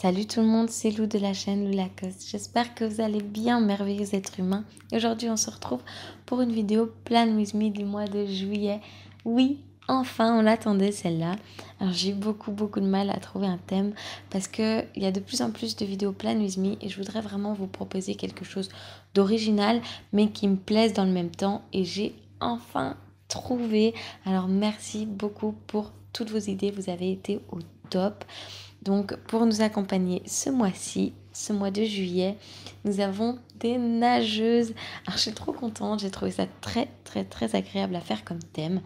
Salut tout le monde, c'est Lou de la chaîne Lou Lacoste. J'espère que vous allez bien, merveilleux êtres humains. Aujourd'hui, on se retrouve pour une vidéo Plan With Me du mois de juillet. Oui, enfin, on l'attendait celle-là. Alors, j'ai beaucoup, beaucoup de mal à trouver un thème parce qu'il y a de plus en plus de vidéos Plan With Me et je voudrais vraiment vous proposer quelque chose d'original mais qui me plaise dans le même temps et j'ai enfin trouvé. Alors, merci beaucoup pour toutes vos idées, vous avez été au top. Donc pour nous accompagner ce mois-ci, ce mois de juillet, nous avons des nageuses. Alors je suis trop contente, j'ai trouvé ça très très très agréable à faire comme thème.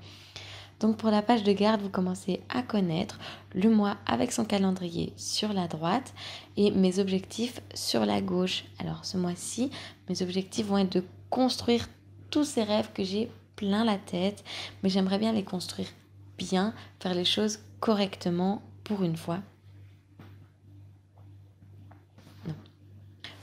Donc pour la page de garde, vous commencez à connaître le mois avec son calendrier sur la droite et mes objectifs sur la gauche. Alors ce mois-ci, mes objectifs vont être de construire tous ces rêves que j'ai plein la tête, mais j'aimerais bien les construire bien, faire les choses correctement pour une fois.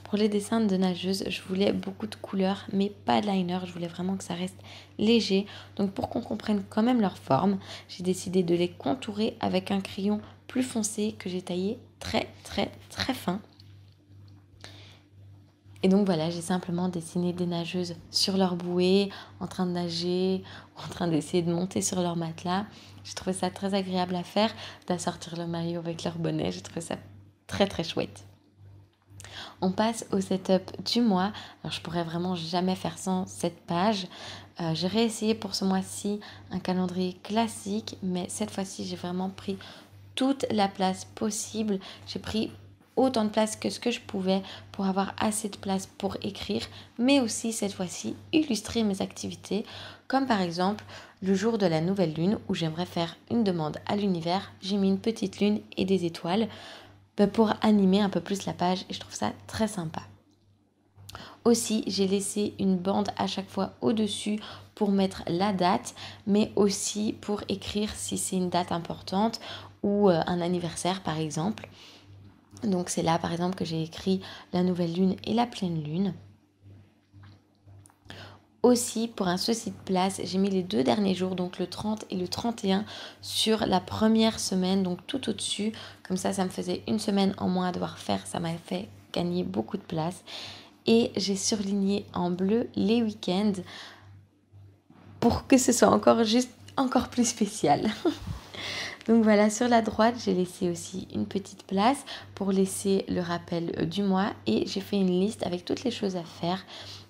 Pour les dessins de nageuses, je voulais beaucoup de couleurs, mais pas de liner. Je voulais vraiment que ça reste léger. Donc pour qu'on comprenne quand même leur forme, j'ai décidé de les contourer avec un crayon plus foncé que j'ai taillé très très très fin. Et donc voilà, j'ai simplement dessiné des nageuses sur leur bouée, en train de nager, en train d'essayer de monter sur leur matelas. J'ai trouvé ça très agréable à faire, d'assortir le maillot avec leur bonnet. J'ai trouvé ça très très chouette. On passe au setup du mois. Alors, je pourrais vraiment jamais faire sans cette page. Euh, j'ai réessayé pour ce mois-ci un calendrier classique, mais cette fois-ci, j'ai vraiment pris toute la place possible. J'ai pris autant de place que ce que je pouvais pour avoir assez de place pour écrire, mais aussi cette fois-ci illustrer mes activités, comme par exemple le jour de la nouvelle lune où j'aimerais faire une demande à l'univers, j'ai mis une petite lune et des étoiles. Bah, pour animer un peu plus la page et je trouve ça très sympa. Aussi, j'ai laissé une bande à chaque fois au-dessus pour mettre la date, mais aussi pour écrire si c'est une date importante ou euh, un anniversaire par exemple. Donc c'est là par exemple que j'ai écrit la nouvelle lune et la pleine lune aussi pour un souci de place. J'ai mis les deux derniers jours, donc le 30 et le 31, sur la première semaine, donc tout au-dessus. Comme ça, ça me faisait une semaine en moins à devoir faire. Ça m'a fait gagner beaucoup de place. Et j'ai surligné en bleu les week-ends pour que ce soit encore juste encore plus spécial. Donc voilà, sur la droite, j'ai laissé aussi une petite place pour laisser le rappel du mois et j'ai fait une liste avec toutes les choses à faire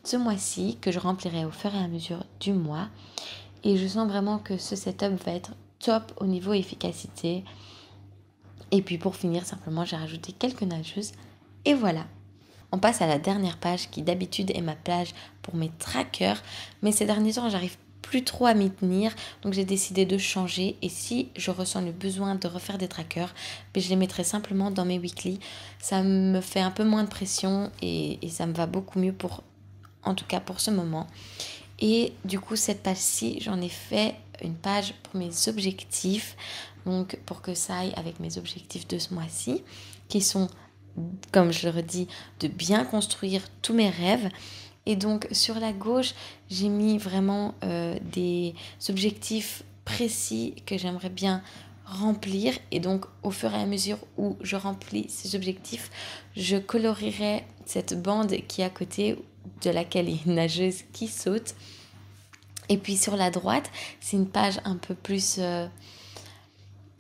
ce mois-ci que je remplirai au fur et à mesure du mois. Et je sens vraiment que ce setup va être top au niveau efficacité. Et puis pour finir, simplement, j'ai rajouté quelques nageuses. Et voilà. On passe à la dernière page qui d'habitude est ma plage pour mes trackers. Mais ces derniers temps, j'arrive plus trop à m'y tenir. Donc j'ai décidé de changer. Et si je ressens le besoin de refaire des trackers, ben, je les mettrai simplement dans mes weekly. Ça me fait un peu moins de pression et ça me va beaucoup mieux pour en tout cas pour ce moment. Et du coup, cette page-ci, j'en ai fait une page pour mes objectifs, donc pour que ça aille avec mes objectifs de ce mois-ci, qui sont, comme je le redis, de bien construire tous mes rêves. Et donc sur la gauche, j'ai mis vraiment euh, des objectifs précis que j'aimerais bien remplir. Et donc au fur et à mesure où je remplis ces objectifs, je colorierai cette bande qui est à côté de laquelle est nageuse qui saute. Et puis sur la droite, c'est une page un peu plus euh,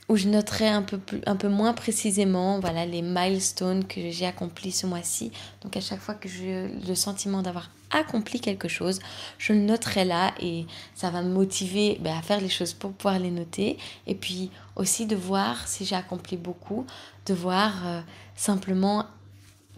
où je noterai un peu, un peu moins précisément voilà, les milestones que j'ai accomplis ce mois-ci. Donc à chaque fois que j'ai le sentiment d'avoir accompli quelque chose, je le noterai là et ça va me motiver ben, à faire les choses pour pouvoir les noter. Et puis aussi de voir si j'ai accompli beaucoup, de voir euh, simplement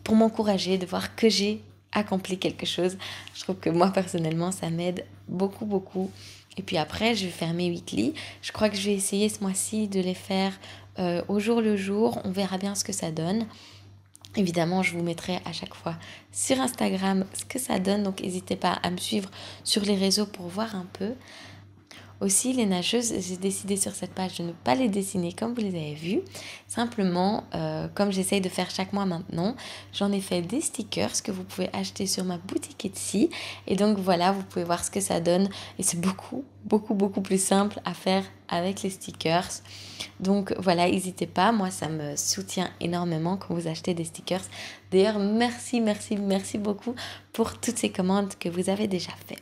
pour m'encourager, de voir que j'ai accompli quelque chose. Je trouve que moi personnellement ça m'aide beaucoup beaucoup. Et puis après je vais faire mes weekly. Je crois que je vais essayer ce mois-ci de les faire euh, au jour le jour. On verra bien ce que ça donne. Évidemment, je vous mettrai à chaque fois sur Instagram ce que ça donne, donc n'hésitez pas à me suivre sur les réseaux pour voir un peu. Aussi, les nageuses, j'ai décidé sur cette page de ne pas les dessiner comme vous les avez vues. Simplement, euh, comme j'essaye de faire chaque mois maintenant, j'en ai fait des stickers que vous pouvez acheter sur ma boutique Etsy. Et donc voilà, vous pouvez voir ce que ça donne. Et c'est beaucoup, beaucoup, beaucoup plus simple à faire avec les stickers. Donc voilà, n'hésitez pas, moi ça me soutient énormément quand vous achetez des stickers. D'ailleurs, merci, merci, merci beaucoup pour toutes ces commandes que vous avez déjà faites.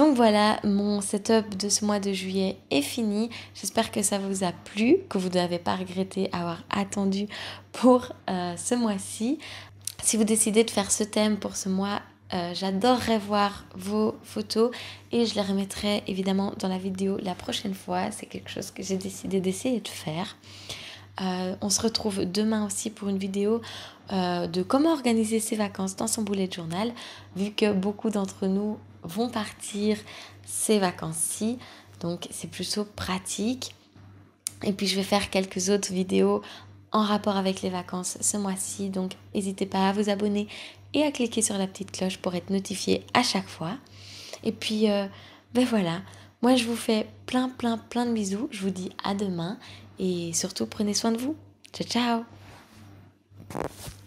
Donc voilà, mon setup de ce mois de juillet est fini. J'espère que ça vous a plu, que vous n'avez pas regretté avoir attendu pour euh, ce mois-ci. Si vous décidez de faire ce thème pour ce mois, euh, j'adorerais voir vos photos et je les remettrai évidemment dans la vidéo la prochaine fois. C'est quelque chose que j'ai décidé d'essayer de faire. Euh, on se retrouve demain aussi pour une vidéo de comment organiser ses vacances dans son bullet journal, vu que beaucoup d'entre nous vont partir ces vacances-ci. Donc c'est plutôt pratique. Et puis je vais faire quelques autres vidéos en rapport avec les vacances ce mois-ci. Donc n'hésitez pas à vous abonner et à cliquer sur la petite cloche pour être notifié à chaque fois. Et puis, euh, ben voilà, moi je vous fais plein, plein, plein de bisous. Je vous dis à demain et surtout prenez soin de vous. Ciao, ciao